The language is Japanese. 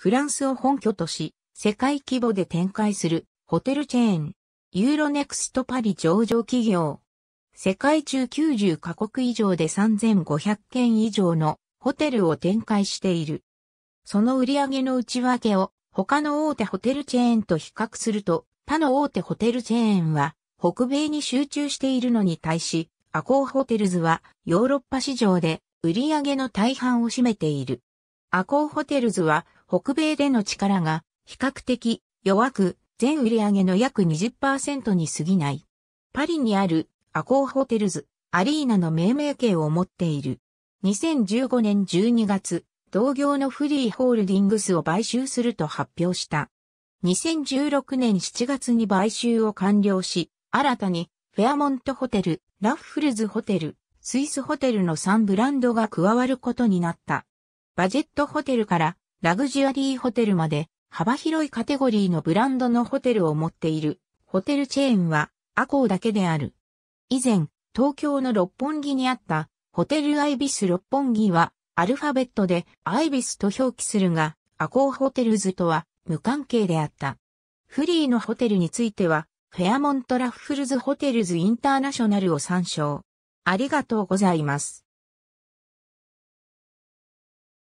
フランスを本拠とし、世界規模で展開するホテルチェーン、ユーロネクストパリ上場企業。世界中90カ国以上で3500件以上のホテルを展開している。その売上の内訳を他の大手ホテルチェーンと比較すると、他の大手ホテルチェーンは北米に集中しているのに対し、アコーホテルズはヨーロッパ市場で売上の大半を占めている。アコーホテルズは北米での力が比較的弱く全売上げの約20%に過ぎない。パリにあるアコーホテルズアリーナの命名権を持っている。2015年12月、同業のフリーホールディングスを買収すると発表した。2016年7月に買収を完了し、新たにフェアモントホテル、ラッフルズホテル、スイスホテルの3ブランドが加わることになった。バジェットホテルからラグジュアリーホテルまで幅広いカテゴリーのブランドのホテルを持っているホテルチェーンはアコーだけである。以前、東京の六本木にあったホテルアイビス六本木はアルファベットでアイビスと表記するが、アコーホテルズとは無関係であった。フリーのホテルについては、フェアモントラッフルズホテルズインターナショナルを参照。ありがとうございます。